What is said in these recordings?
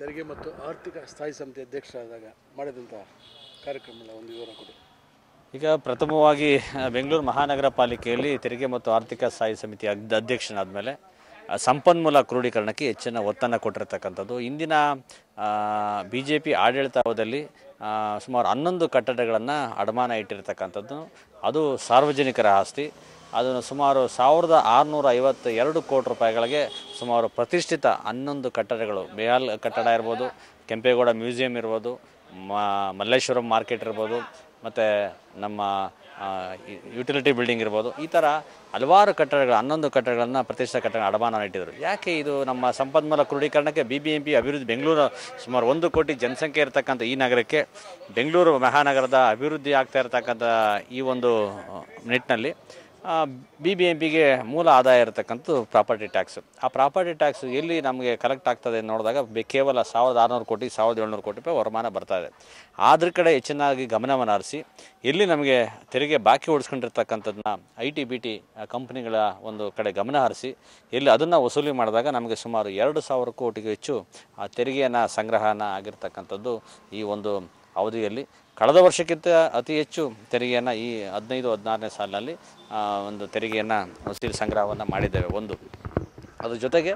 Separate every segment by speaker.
Speaker 1: ತೆರಿಗೆ ಮತ್ತು ಆರ್ಥಿಕ ಸ್ಥಾಯಿ ಸಮಿತಿ ಅಧ್ಯಕ್ಷರಾದಾಗ ಮಾಡಿದಂಥ ಕಾರ್ಯಕ್ರಮದ ಒಂದು ವಿವರ ಕೊಡಿ ಈಗ ಪ್ರಥಮವಾಗಿ ಬೆಂಗಳೂರು ಮಹಾನಗರ ಪಾಲಿಕೆಯಲ್ಲಿ ತೆರಿಗೆ ಮತ್ತು ಆರ್ಥಿಕ ಸ್ಥಾಯಿ ಸಮಿತಿ ಅಧ್ಯಕ್ಷನಾದ ಮೇಲೆ ಸಂಪನ್ಮೂಲ ಕ್ರೋಢೀಕರಣಕ್ಕೆ ಹೆಚ್ಚಿನ ಒತ್ತನ್ನು ಕೊಟ್ಟಿರತಕ್ಕಂಥದ್ದು ಇಂದಿನ ಬಿ ಜೆ ಪಿ ಆಡಳಿತಾವಧಿಯಲ್ಲಿ ಸುಮಾರು ಹನ್ನೊಂದು ಕಟ್ಟಡಗಳನ್ನು ಅಡಮಾನ ಇಟ್ಟಿರ್ತಕ್ಕಂಥದ್ದು ಅದು ಸಾರ್ವಜನಿಕರ ಆಸ್ತಿ ಅದನ್ನು ಸುಮಾರು ಸಾವಿರದ ಆರುನೂರ ಐವತ್ತ ಎರಡು ಕೋಟಿ ರೂಪಾಯಿಗಳಿಗೆ ಸುಮಾರು ಪ್ರತಿಷ್ಠಿತ ಹನ್ನೊಂದು ಕಟ್ಟಡಗಳು ಬೇಹಾಲ್ ಕಟ್ಟಡ ಇರ್ಬೋದು ಕೆಂಪೇಗೌಡ ಮ್ಯೂಸಿಯಂ ಇರ್ಬೋದು ಮಲ್ಲೇಶ್ವರಂ ಮಾರ್ಕೆಟ್ ಇರ್ಬೋದು ಮತ್ತು ನಮ್ಮ ಯುಟಿಲಿಟಿ ಬಿಲ್ಡಿಂಗ್ ಇರ್ಬೋದು ಈ ಥರ ಹಲವಾರು ಕಟ್ಟಡಗಳು ಹನ್ನೊಂದು ಕಟ್ಟಡಗಳನ್ನು ಪ್ರತಿಷ್ಠಿತ ಕಟ್ಟಡ ಅಡಮಾನ ಇಟ್ಟಿದ್ದರು ಯಾಕೆ ಇದು ನಮ್ಮ ಸಂಪನ್ಮೂಲ ಕ್ರೋಢೀಕರಣಕ್ಕೆ ಬಿ ಬಿ ಎಂ ಪಿ ಅಭಿವೃದ್ಧಿ ಬೆಂಗಳೂರು ಸುಮಾರು ಒಂದು ಕೋಟಿ ಜನಸಂಖ್ಯೆ ಇರತಕ್ಕಂಥ ಈ ನಗರಕ್ಕೆ ಬೆಂಗಳೂರು ಮಹಾನಗರದ ಅಭಿವೃದ್ಧಿ ಆಗ್ತಾ ಇರತಕ್ಕಂಥ ಈ ಒಂದು ನಿಟ್ಟಿನಲ್ಲಿ ಬಿ ಬಿ ಎಂ ಪಿಗೆ ಮೂಲ ಆದಾಯ ಇರತಕ್ಕಂಥದ್ದು ಪ್ರಾಪರ್ಟಿ ಟ್ಯಾಕ್ಸ್ ಆ ಪ್ರಾಪರ್ಟಿ ಟ್ಯಾಕ್ಸ್ ಎಲ್ಲಿ ನಮಗೆ ಕಲೆಕ್ಟ್ ಆಗ್ತದೆ ನೋಡಿದಾಗ ಕೇವಲ ಸಾವಿರದ ಆರುನೂರು ಕೋಟಿ ಸಾವಿರದ ಏಳ್ನೂರು ಕೋಟಿ ರೂಪಾಯಿ ವರಮಾನ ಬರ್ತಾ ಇದೆ ಅದ್ರ ಕಡೆ ಹೆಚ್ಚಿನಾಗಿ ಗಮನವನ್ನು ಹರಿಸಿ ಎಲ್ಲಿ ನಮಗೆ ತೆರಿಗೆ ಬಾಕಿ ಉಳಿಸ್ಕೊಂಡಿರ್ತಕ್ಕಂಥದ್ದನ್ನ ಐ ಟಿ ಬಿ ಟಿ ಕಂಪ್ನಿಗಳ ಒಂದು ಕಡೆ ಗಮನ ಹರಿಸಿ ಎಲ್ಲಿ ಅದನ್ನು ವಸೂಲಿ ಮಾಡಿದಾಗ ನಮಗೆ ಸುಮಾರು ಎರಡು ಸಾವಿರ ಕೋಟಿಗೂ ಹೆಚ್ಚು ಆ ತೆರಿಗೆಯನ್ನು ಸಂಗ್ರಹನ ಆಗಿರ್ತಕ್ಕಂಥದ್ದು ಈ ಒಂದು ಅವಧಿಯಲ್ಲಿ ಕಳೆದ ವರ್ಷಕ್ಕಿಂತ ಅತಿ ಹೆಚ್ಚು ತೆರಿಗೆಯನ್ನು ಈ ಹದಿನೈದು ಹದಿನಾರನೇ ಸಾಲಿನಲ್ಲಿ ಒಂದು ತೆರಿಗೆಯನ್ನು ವಸೂಲಿ ಸಂಗ್ರಹವನ್ನು ಮಾಡಿದ್ದೇವೆ ಒಂದು ಅದ್ರ ಜೊತೆಗೆ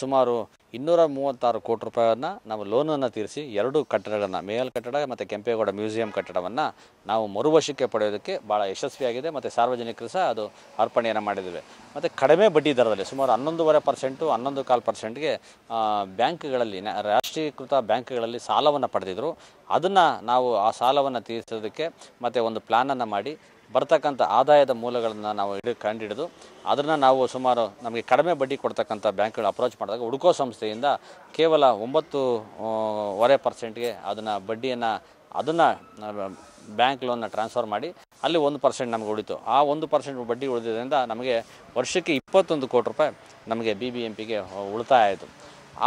Speaker 1: ಸುಮಾರು ಇನ್ನೂರ ಮೂವತ್ತಾರು ಕೋಟಿ ರೂಪಾಯಿಯನ್ನು ನಾವು ಲೋನನ್ನು ತೀರಿಸಿ ಎರಡು ಕಟ್ಟಡಗಳನ್ನು ಮೇಲ್ ಕಟ್ಟಡ ಮತ್ತು ಕೆಂಪೇಗೌಡ ಮ್ಯೂಸಿಯಂ ಕಟ್ಟಡವನ್ನು ನಾವು ಮರುವಶಕ್ಕೆ ಪಡೆಯೋದಕ್ಕೆ ಭಾಳ ಯಶಸ್ವಿಯಾಗಿದೆ ಮತ್ತು ಸಾರ್ವಜನಿಕರು ಸಹ ಅದು ಅರ್ಪಣೆಯನ್ನು ಮಾಡಿದ್ದೇವೆ ಮತ್ತು ಕಡಿಮೆ ಬಡ್ಡಿ ದರದಲ್ಲಿ ಸುಮಾರು ಹನ್ನೊಂದುವರೆ ಪರ್ಸೆಂಟು ಹನ್ನೊಂದು ಕಾಲು ಪರ್ಸೆಂಟ್ಗೆ ಬ್ಯಾಂಕ್ಗಳಲ್ಲಿ ರಾಷ್ಟ್ರೀಕೃತ ಬ್ಯಾಂಕ್ಗಳಲ್ಲಿ ಸಾಲವನ್ನು ಪಡೆದಿದ್ದರು ಅದನ್ನು ನಾವು ಆ ಸಾಲವನ್ನು ತೀರಿಸೋದಕ್ಕೆ ಮತ್ತು ಒಂದು ಪ್ಲ್ಯಾನನ್ನು ಮಾಡಿ ಬರ್ತಕ್ಕಂಥ ಆದಾಯದ ಮೂಲಗಳನ್ನು ನಾವು ಹಿಡಿ ಕಂಡುಹಿಡಿದು ಅದನ್ನು ನಾವು ಸುಮಾರು ನಮಗೆ ಕಡಿಮೆ ಬಡ್ಡಿ ಕೊಡ್ತಕ್ಕಂಥ ಬ್ಯಾಂಕ್ಗಳು ಅಪ್ರೋಚ್ ಮಾಡಿದಾಗ ಹುಡ್ಕೋ ಸಂಸ್ಥೆಯಿಂದ ಕೇವಲ ಒಂಬತ್ತು ವರೆ ಪರ್ಸೆಂಟ್ಗೆ ಅದನ್ನು ಬಡ್ಡಿಯನ್ನು ಅದನ್ನು ಬ್ಯಾಂಕ್ ಲೋನ್ನ ಟ್ರಾನ್ಸ್ಫರ್ ಮಾಡಿ ಅಲ್ಲಿ ಒಂದು ಪರ್ಸೆಂಟ್ ನಮಗೆ ಉಳಿತು ಆ ಒಂದು ಪರ್ಸೆಂಟ್ ಬಡ್ಡಿ ಉಳಿದಿದ್ದರಿಂದ ನಮಗೆ ವರ್ಷಕ್ಕೆ ಇಪ್ಪತ್ತೊಂದು ಕೋಟಿ ರೂಪಾಯಿ ನಮಗೆ ಬಿ ಬಿ ಎಂ ಪಿಗೆ ಉಳಿತಾಯ ಆಯಿತು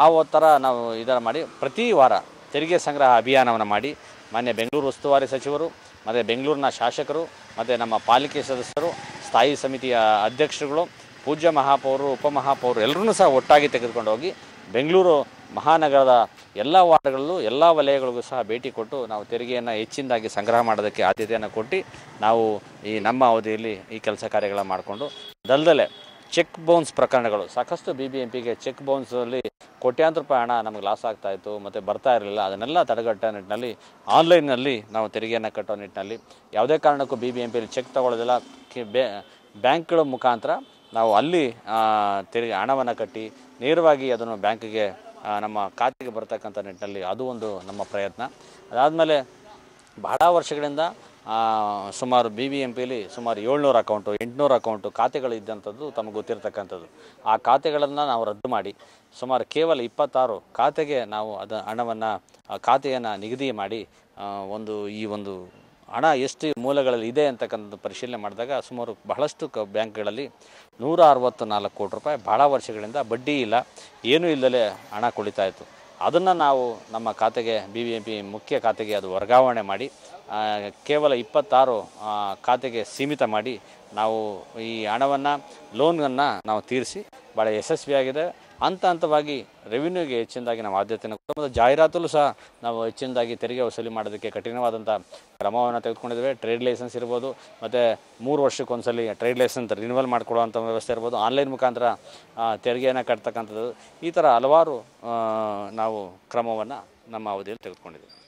Speaker 1: ಆ ಥರ ನಾವು ಇದನ್ನು ಮಾಡಿ ಪ್ರತಿ ವಾರ ತೆರಿಗೆ ಸಂಗ್ರಹ ಅಭಿಯಾನವನ್ನು ಮಾಡಿ ಮಾನ್ಯ ಬೆಂಗಳೂರು ಉಸ್ತುವಾರಿ ಸಚಿವರು ಮತ್ತು ಬೆಂಗಳೂರಿನ ಶಾಸಕರು ಮತ್ತು ನಮ್ಮ ಪಾಲಿಕೆ ಸದಸ್ಯರು ಸ್ಥಾಯಿ ಸಮಿತಿಯ ಅಧ್ಯಕ್ಷರುಗಳು ಪೂಜ್ಯ ಮಹಾಪೌರು ಉಪಮಹಾಪೌರು ಎಲ್ಲರೂ ಸಹ ಒಟ್ಟಾಗಿ ತೆಗೆದುಕೊಂಡು ಹೋಗಿ ಬೆಂಗಳೂರು ಮಹಾನಗರದ ಎಲ್ಲ ವಾರ್ಡ್ಗಳಲ್ಲೂ ಎಲ್ಲ ವಲಯಗಳಿಗೂ ಸಹ ಭೇಟಿ ಕೊಟ್ಟು ನಾವು ತೆರಿಗೆಯನ್ನು ಹೆಚ್ಚಿನದಾಗಿ ಸಂಗ್ರಹ ಮಾಡೋದಕ್ಕೆ ಆದ್ಯತೆಯನ್ನು ಕೊಟ್ಟು ನಾವು ಈ ನಮ್ಮ ಅವಧಿಯಲ್ಲಿ ಈ ಕೆಲಸ ಕಾರ್ಯಗಳನ್ನು ಮಾಡಿಕೊಂಡು ದಲ್ದಲೆ ಚೆಕ್ ಬೌನ್ಸ್ ಪ್ರಕರಣಗಳು ಸಾಕಷ್ಟು ಬಿ ಬಿ ಎಂ ಪಿಗೆ ಚೆಕ್ ಬೌನ್ಸಲ್ಲಿ ಕೋಟ್ಯಾಂತರ ರೂಪಾಯಿ ಹಣ ನಮಗೆ ಲಾಸ್ ಆಗ್ತಾ ಇತ್ತು ಮತ್ತು ಬರ್ತಾ ಇರಲಿಲ್ಲ ಅದನ್ನೆಲ್ಲ ತಡೆಗಟ್ಟೋ ನಿಟ್ಟಿನಲ್ಲಿ ಆನ್ಲೈನ್ನಲ್ಲಿ ನಾವು ತೆರಿಗೆಯನ್ನು ಕಟ್ಟೋ ನಿಟ್ಟಿನಲ್ಲಿ ಯಾವುದೇ ಕಾರಣಕ್ಕೂ ಬಿ ಬಿ ಎಂ ಪಿಯಲ್ಲಿ ಚೆಕ್ ತೊಗೊಳ್ಳೋದಿಲ್ಲ ಬ್ಯಾಂಕ್ಗಳ ಮುಖಾಂತರ ನಾವು ಅಲ್ಲಿ ತೆರಿಗೆ ಹಣವನ್ನು ಕಟ್ಟಿ ನೇರವಾಗಿ ಅದನ್ನು ಬ್ಯಾಂಕಿಗೆ ನಮ್ಮ ಖಾತೆಗೆ ಬರ್ತಕ್ಕಂಥ ನಿಟ್ಟಿನಲ್ಲಿ ಅದು ಒಂದು ನಮ್ಮ ಪ್ರಯತ್ನ ಅದಾದಮೇಲೆ ಬಹಳ ವರ್ಷಗಳಿಂದ ಸುಮಾರು ಬಿ ಬಿ ಎಂ ಪಿಲಿ ಸುಮಾರು ಏಳ್ನೂರು ಅಕೌಂಟು ಎಂಟುನೂರು ಅಕೌಂಟು ಖಾತೆಗಳು ಇದ್ದಂಥದ್ದು ತಮಗೆ ಗೊತ್ತಿರತಕ್ಕಂಥದ್ದು ಆ ಖಾತೆಗಳನ್ನು ನಾವು ರದ್ದು ಮಾಡಿ ಸುಮಾರು ಕೇವಲ ಇಪ್ಪತ್ತಾರು ಖಾತೆಗೆ ನಾವು ಅದು ಹಣವನ್ನು ಖಾತೆಯನ್ನು ನಿಗದಿ ಮಾಡಿ ಒಂದು ಈ ಒಂದು ಹಣ ಎಷ್ಟು ಮೂಲಗಳಲ್ಲಿ ಇದೆ ಅಂತಕ್ಕಂಥದ್ದು ಪರಿಶೀಲನೆ ಮಾಡಿದಾಗ ಸುಮಾರು ಬಹಳಷ್ಟು ಕ ಬ್ಯಾಂಕ್ಗಳಲ್ಲಿ ನೂರ ಅರವತ್ತು ನಾಲ್ಕು ಕೋಟಿ ರೂಪಾಯಿ ಭಾಳ ವರ್ಷಗಳಿಂದ ಬಡ್ಡಿ ಇಲ್ಲ ಏನೂ ಇಲ್ಲದಲೇ ಹಣ ಕುಳಿತಾಯಿತು ಅದನ್ನು ನಾವು ನಮ್ಮ ಖಾತೆಗೆ ಬಿ ಬಿ ಎಂ ಪಿ ಮುಖ್ಯ ಖಾತೆಗೆ ಅದು ವರ್ಗಾವಣೆ ಮಾಡಿ ಕೇವಲ ಇಪ್ಪತ್ತಾರು ಖಾತೆಗೆ ಸೀಮಿತ ಮಾಡಿ ನಾವು ಈ ಹಣವನ್ನು ಲೋನನ್ನು ನಾವು ತೀರಿಸಿ ಭಾಳ ಯಶಸ್ವಿಯಾಗಿದೆ ಹಂತ ಹಂತವಾಗಿ ರೆವಿನ್ಯೂಗೆ ಹೆಚ್ಚಿನದಾಗಿ ನಾವು ಆದ್ಯತೆಯನ್ನು ಕುಟುಂಬದ ಜಾಹೀರಾತಲ್ಲೂ ಸಹ ನಾವು ಹೆಚ್ಚಿನದಾಗಿ ತೆರಿಗೆ ವಸೂಲಿ ಮಾಡೋದಕ್ಕೆ ಕಠಿಣವಾದಂಥ ಕ್ರಮವನ್ನು ತೆಗೆದುಕೊಂಡಿದ್ದೇವೆ ಟ್ರೇಡ್ ಲೈಸೆನ್ಸ್ ಇರ್ಬೋದು ಮತ್ತು ಮೂರು ವರ್ಷಕ್ಕೊಂದ್ಸಲಿ ಟ್ರೇಡ್ ಲೈಸೆನ್ಸ್ ರಿನ್ಯೂವಲ್ ಮಾಡಿಕೊಡುವಂಥ ವ್ಯವಸ್ಥೆ ಇರ್ಬೋದು ಆನ್ಲೈನ್ ಮುಖಾಂತರ ತೆರಿಗೆಯನ್ನು ಕಟ್ತಕ್ಕಂಥದ್ದು ಈ ಥರ ಹಲವಾರು ನಾವು ಕ್ರಮವನ್ನು ನಮ್ಮ ಅವಧಿಯಲ್ಲಿ ತೆಗೆದುಕೊಂಡಿದ್ದೇವೆ